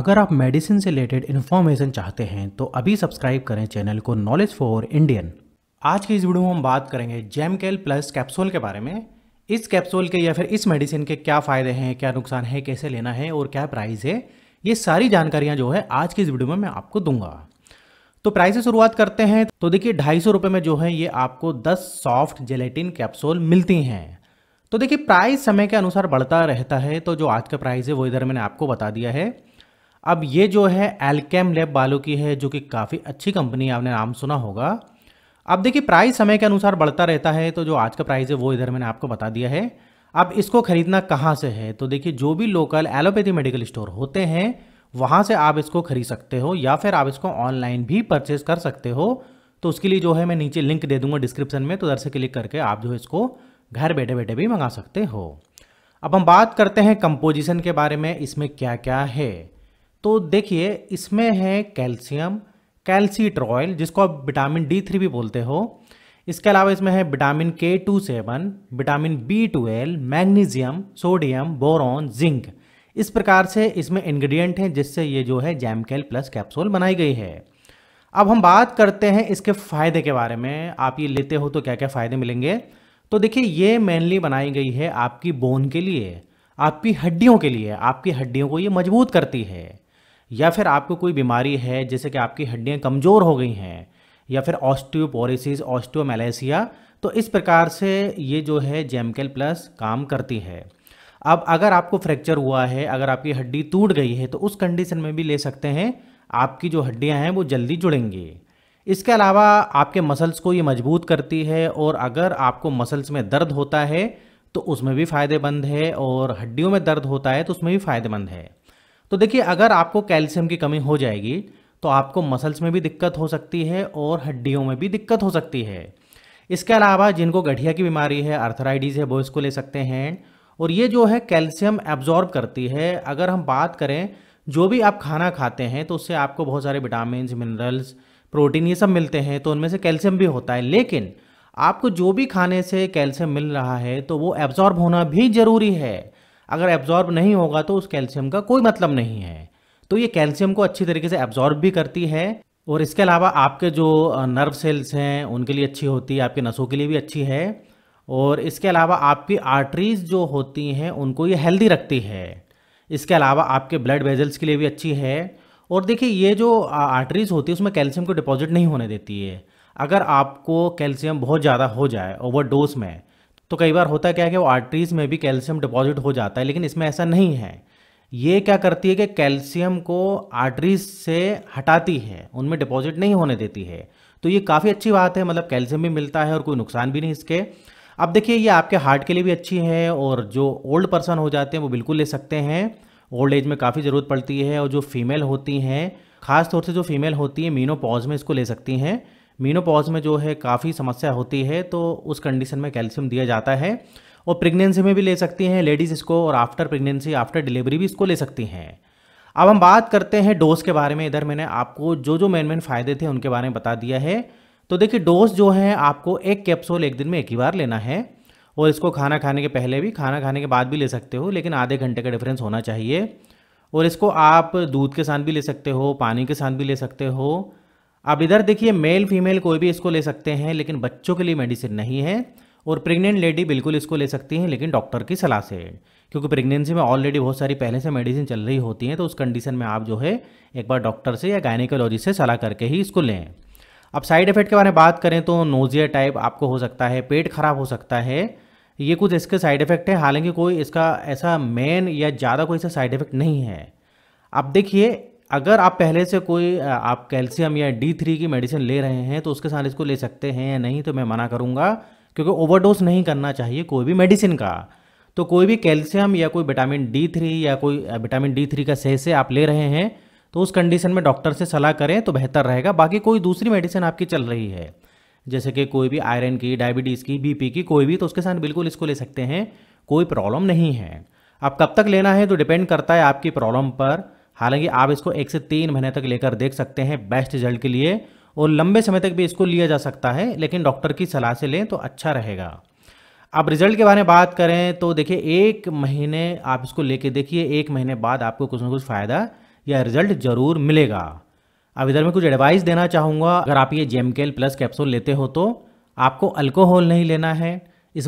अगर आप मेडिसिन से रिलेटेड इन्फॉर्मेशन चाहते हैं तो अभी सब्सक्राइब करें चैनल को नॉलेज फॉर इंडियन आज की इस वीडियो में हम बात करेंगे केल प्लस कैप्सूल के बारे में इस कैप्सूल के या फिर इस मेडिसिन के क्या फ़ायदे हैं क्या नुकसान है कैसे लेना है और क्या प्राइस है ये सारी जानकारियाँ जो है आज की इस वीडियो में मैं आपको दूंगा तो प्राइस से शुरुआत करते हैं तो देखिए ढाई सौ रुपये में जो है ये आपको दस सॉफ्ट जेलेटिन कैप्सूल मिलती हैं तो देखिए प्राइस समय के अनुसार बढ़ता रहता है तो जो आज का प्राइस है वो इधर मैंने आपको बता दिया है अब ये जो है एल्केम लैब वालों की है जो कि काफ़ी अच्छी कंपनी आपने नाम सुना होगा अब देखिए प्राइस समय के अनुसार बढ़ता रहता है तो जो आज का प्राइस है वो इधर मैंने आपको बता दिया है अब इसको ख़रीदना कहाँ से है तो देखिए जो भी लोकल एलोपैथी मेडिकल स्टोर होते हैं वहाँ से आप इसको खरीद सकते हो या फिर आप इसको ऑनलाइन भी परचेज़ कर सकते हो तो उसके लिए जो है मैं नीचे लिंक दे दूंगा डिस्क्रिप्शन में तो उधर से क्लिक करके आप जो है इसको घर बैठे बैठे भी मंगा सकते हो अब हम बात करते हैं कंपोजिशन के बारे में इसमें क्या क्या है तो देखिए इसमें है कैल्शियम कैल्सीट्रॉयल जिसको आप विटामिन डी थ्री भी बोलते हो इसके अलावा इसमें है vitamin K two seven vitamin B twelve magnesium sodium boron zinc इस प्रकार से इसमें इंग्रेडिएंट हैं जिससे ये जो है जैमकेल प्लस कैप्सूल बनाई गई है अब हम बात करते हैं इसके फ़ायदे के बारे में आप ये लेते हो तो क्या क्या फ़ायदे मिलेंगे तो देखिए ये मेनली बनाई गई है आपकी बोन के लिए आपकी हड्डियों के लिए आपकी हड्डियों को ये मजबूत करती है या फिर आपको कोई बीमारी है जैसे कि आपकी हड्डियाँ कमज़ोर हो गई हैं या फिर ऑस्टियोपोरिसिस ऑस्टियोमेलेसिया तो इस प्रकार से ये जो है जेमकेल प्लस काम करती है अब अगर आपको फ्रैक्चर हुआ है अगर आपकी हड्डी टूट गई है तो उस कंडीशन में भी ले सकते हैं आपकी जो हड्डियां हैं वो जल्दी जुड़ेंगी इसके अलावा आपके मसल्स को ये मजबूत करती है और अगर आपको मसल्स में दर्द होता है तो उसमें भी फ़ायदेमंद है और हड्डियों में दर्द होता है तो उसमें भी फ़ायदेमंद है तो देखिए अगर आपको कैल्शियम की कमी हो जाएगी तो आपको मसल्स में भी दिक्कत हो सकती है और हड्डियों में भी दिक्कत हो सकती है इसके अलावा जिनको गठिया की बीमारी है अर्थराइडीज़ है वो इसको ले सकते हैं और ये जो है कैल्शियम एब्जॉर्ब करती है अगर हम बात करें जो भी आप खाना खाते हैं तो उससे आपको बहुत सारे विटामिन मिनरल्स प्रोटीन ये सब मिलते हैं तो उनमें से कैल्शियम भी होता है लेकिन आपको जो भी खाने से कैल्शियम मिल रहा है तो वो एब्जॉर्ब होना भी ज़रूरी है अगर एब्जॉर्ब नहीं होगा तो उस कैल्शियम का कोई मतलब नहीं है तो ये कैल्शियम को अच्छी तरीके से एब्जॉर्ब भी करती है और इसके अलावा आपके जो नर्व सेल्स हैं उनके लिए अच्छी होती है आपके नसों के लिए भी अच्छी है और इसके अलावा आपकी आर्टरीज जो होती हैं उनको ये हेल्दी रखती है इसके अलावा आपके ब्लड वेजल्स के लिए भी अच्छी है और देखिए ये जो आर्टरीज होती है उसमें कैल्शियम को डिपॉजिट नहीं होने देती है अगर आपको कैल्शियम बहुत ज़्यादा हो जाए ओवर डोज में तो कई बार होता है क्या है कि वो आर्टरीज में भी कैल्शियम डिपॉजिट हो जाता है लेकिन इसमें ऐसा नहीं है ये क्या करती है कि कैल्शियम को आर्टरीज से हटाती है उनमें डिपॉजिट नहीं होने देती है तो ये काफ़ी अच्छी बात है मतलब कैल्शियम भी मिलता है और कोई नुकसान भी नहीं इसके अब देखिए ये आपके हार्ट के लिए भी अच्छी है और जो ओल्ड पर्सन हो जाते हैं वो बिल्कुल ले सकते हैं ओल्ड एज में काफ़ी ज़रूरत पड़ती है और जो फीमेल होती हैं खास तौर से जो फीमेल होती है मीनो में इसको ले सकती हैं मीनोपॉज में जो है काफ़ी समस्या होती है तो उस कंडीशन में कैल्शियम दिया जाता है और प्रेगनेंसी में भी ले सकती हैं लेडीज़ इसको और आफ्टर प्रेगनेंसी आफ्टर डिलीवरी भी इसको ले सकती हैं अब हम बात करते हैं डोज के बारे में इधर मैंने आपको जो जो मेन मेन फ़ायदे थे उनके बारे में बता दिया है तो देखिए डोज जो है आपको एक कैप्सूल एक दिन में एक ही बार लेना है और इसको खाना खाने के पहले भी खाना खाने के बाद भी ले सकते हो लेकिन आधे घंटे का डिफरेंस होना चाहिए और इसको आप दूध के साथ भी ले सकते हो पानी के साथ भी ले सकते हो अब इधर देखिए मेल फीमेल कोई भी इसको ले सकते हैं लेकिन बच्चों के लिए मेडिसिन नहीं है और प्रेग्नेंट लेडी बिल्कुल इसको ले सकती हैं लेकिन डॉक्टर की सलाह से क्योंकि प्रेगनेंसी में ऑलरेडी बहुत सारी पहले से मेडिसिन चल रही होती हैं तो उस कंडीशन में आप जो है एक बार डॉक्टर से या गायनिकोलॉजी से सलाह करके ही इसको लें अब साइड इफेक्ट के बारे में बात करें तो नोजिया टाइप आपको हो सकता है पेट खराब हो सकता है ये कुछ इसके साइड इफेक्ट है हालांकि कोई इसका ऐसा मेन या ज़्यादा कोई ऐसा साइड इफेक्ट नहीं है अब देखिए अगर आप पहले से कोई आप कैल्शियम या डी थ्री की मेडिसिन ले रहे हैं तो उसके साथ इसको ले सकते हैं या नहीं तो मैं मना करूँगा क्योंकि ओवरडोज नहीं करना चाहिए कोई भी मेडिसिन का तो कोई भी कैल्शियम या कोई विटामिन डी थ्री या कोई विटामिन डी थ्री का सह से आप ले रहे हैं तो उस कंडीशन में डॉक्टर से सलाह करें तो बेहतर रहेगा बाकी कोई दूसरी मेडिसिन आपकी चल रही है जैसे कि कोई भी आयरन की डायबिटीज़ की बीपी की कोई भी तो उसके साथ बिल्कुल इसको ले सकते हैं कोई प्रॉब्लम नहीं है आप कब तक लेना है तो डिपेंड करता है आपकी प्रॉब्लम पर हालांकि आप इसको एक से तीन महीने तक लेकर देख सकते हैं बेस्ट रिजल्ट के लिए और लंबे समय तक भी इसको लिया जा सकता है लेकिन डॉक्टर की सलाह से लें तो अच्छा रहेगा अब रिजल्ट के बारे में बात करें तो देखिए एक महीने आप इसको लेके देखिए एक महीने बाद आपको कुछ ना कुछ फ़ायदा या रिजल्ट ज़रूर मिलेगा अब इधर मैं कुछ एडवाइस देना चाहूँगा अगर आप ये जेम प्लस कैप्सूल लेते हो तो आपको अल्कोहल नहीं लेना है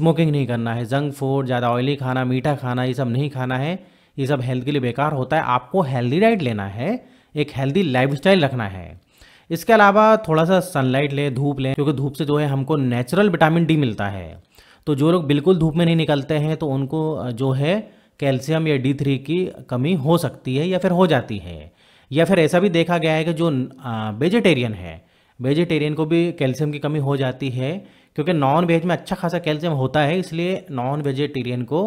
स्मोकिंग नहीं करना है जंक फूड ज़्यादा ऑयली खाना मीठा खाना ये सब नहीं खाना है ये सब हेल्थ के लिए बेकार होता है आपको हेल्दी डाइट लेना है एक हेल्दी लाइफस्टाइल रखना है इसके अलावा थोड़ा सा सनलाइट लें धूप लें क्योंकि धूप से जो है हमको नेचुरल विटामिन डी मिलता है तो जो लोग बिल्कुल धूप में नहीं निकलते हैं तो उनको जो है कैल्शियम या डी थ्री की कमी हो सकती है या फिर हो जाती है या फिर ऐसा भी देखा गया है कि जो वेजिटेरियन है वेजिटेरियन को भी कैल्शियम की कमी हो जाती है क्योंकि नॉन वेज में अच्छा खासा कैल्शियम होता है इसलिए नॉन वेजिटेरियन को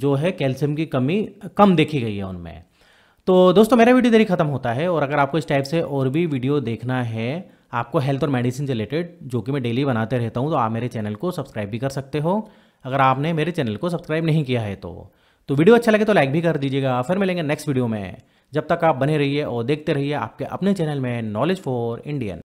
जो है कैल्शियम की कमी कम देखी गई है उनमें तो दोस्तों मेरा वीडियो देरी ख़त्म होता है और अगर आपको इस टाइप से और भी वीडियो देखना है आपको हेल्थ और मेडिसिन से रिलेटेड जो कि मैं डेली बनाते रहता हूँ तो आप मेरे चैनल को सब्सक्राइब भी कर सकते हो अगर आपने मेरे चैनल को सब्सक्राइब नहीं किया है तो तो वीडियो अच्छा लगे तो लाइक भी कर दीजिएगा फिर मिलेंगे नेक्स्ट वीडियो में जब तक आप बने रहिए और देखते रहिए आपके अपने चैनल में नॉलेज फॉर इंडियन